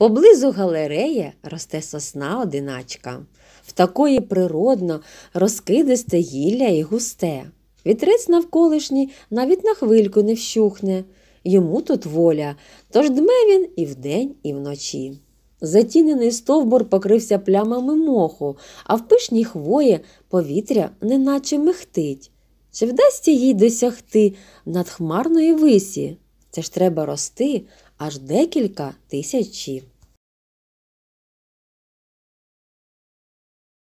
Поблизу галереї росте сосна одиначка, в такої природно розкидисте гілля і густе. Вітрець навколишній навіть на хвильку не вщухне. Йому тут воля, тож дме він і вдень, і вночі. Затінений стовбур покрився плямами моху, а в пишній хвої повітря неначе михтить. Чи вдасться їй досягти надхмарної висі? Це ж треба рости, аж декілька тисячів.